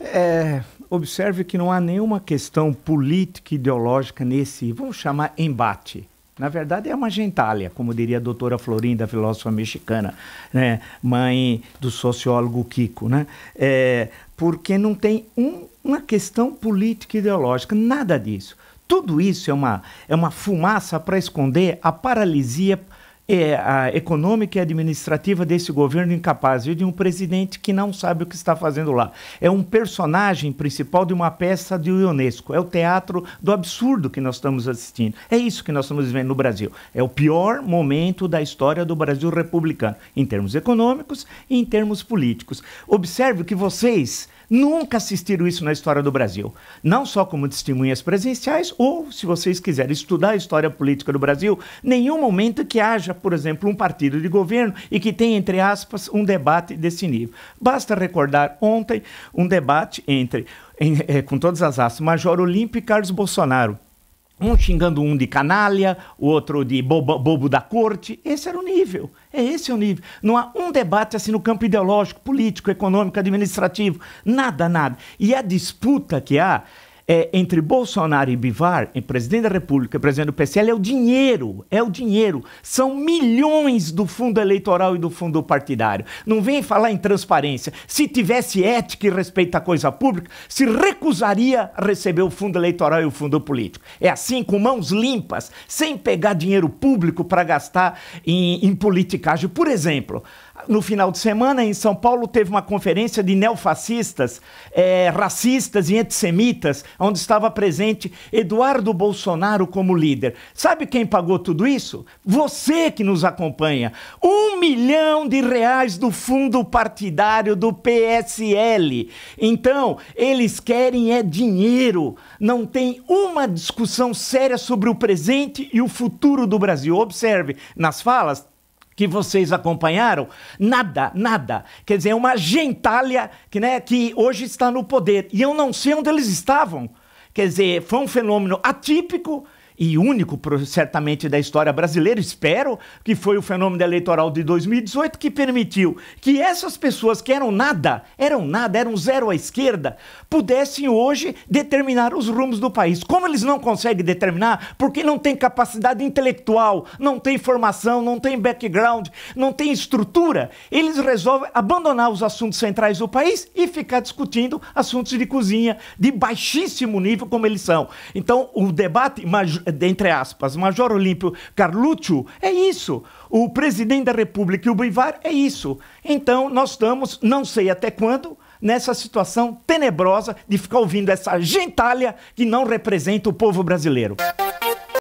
É, observe que não há nenhuma questão política ideológica nesse, vamos chamar, embate. Na verdade, é uma gentalha, como diria a doutora Florinda, filósofa mexicana, né? mãe do sociólogo Kiko, né? É, porque não tem um, uma questão política ideológica, nada disso. Tudo isso é uma, é uma fumaça para esconder a paralisia é, a econômica e administrativa desse governo incapaz e de um presidente que não sabe o que está fazendo lá. É um personagem principal de uma peça de Unesco. É o teatro do absurdo que nós estamos assistindo. É isso que nós estamos vivendo no Brasil. É o pior momento da história do Brasil republicano, em termos econômicos e em termos políticos. Observe que vocês nunca assistiram isso na história do Brasil. Não só como testemunhas presenciais, ou, se vocês quiserem estudar a história política do Brasil, nenhum momento que haja por exemplo, um partido de governo e que tem, entre aspas, um debate desse nível. Basta recordar ontem um debate entre, em, é, com todas as aspas, Major Olímpio e Carlos Bolsonaro. Um xingando um de canalha, o outro de bobo, bobo, da corte. Esse era o nível. É esse o nível. Não há um debate assim no campo ideológico, político, econômico, administrativo. Nada, nada. E a disputa que há é, entre Bolsonaro e Bivar, em presidente da República e presidente do PSL, é o dinheiro. É o dinheiro. São milhões do fundo eleitoral e do fundo partidário. Não vem falar em transparência. Se tivesse ética e respeito à coisa pública, se recusaria a receber o fundo eleitoral e o fundo político. É assim, com mãos limpas, sem pegar dinheiro público para gastar em, em politicagem. Por exemplo, no final de semana, em São Paulo, teve uma conferência de neofascistas, é, racistas e antissemitas onde estava presente Eduardo Bolsonaro como líder. Sabe quem pagou tudo isso? Você que nos acompanha. Um milhão de reais do fundo partidário do PSL. Então, eles querem é dinheiro. Não tem uma discussão séria sobre o presente e o futuro do Brasil. Observe, nas falas que vocês acompanharam, nada, nada. Quer dizer, é uma gentalha que, né, que hoje está no poder. E eu não sei onde eles estavam. Quer dizer, foi um fenômeno atípico e único, certamente, da história brasileira, espero, que foi o fenômeno eleitoral de 2018 que permitiu que essas pessoas que eram nada, eram nada, eram zero à esquerda, pudessem hoje determinar os rumos do país. Como eles não conseguem determinar? Porque não tem capacidade intelectual, não tem formação, não tem background, não tem estrutura. Eles resolvem abandonar os assuntos centrais do país e ficar discutindo assuntos de cozinha de baixíssimo nível, como eles são. Então, o debate entre aspas, Major Olímpio Carluccio, é isso. O presidente da República e o Bivar é isso. Então, nós estamos, não sei até quando, nessa situação tenebrosa de ficar ouvindo essa gentalha que não representa o povo brasileiro.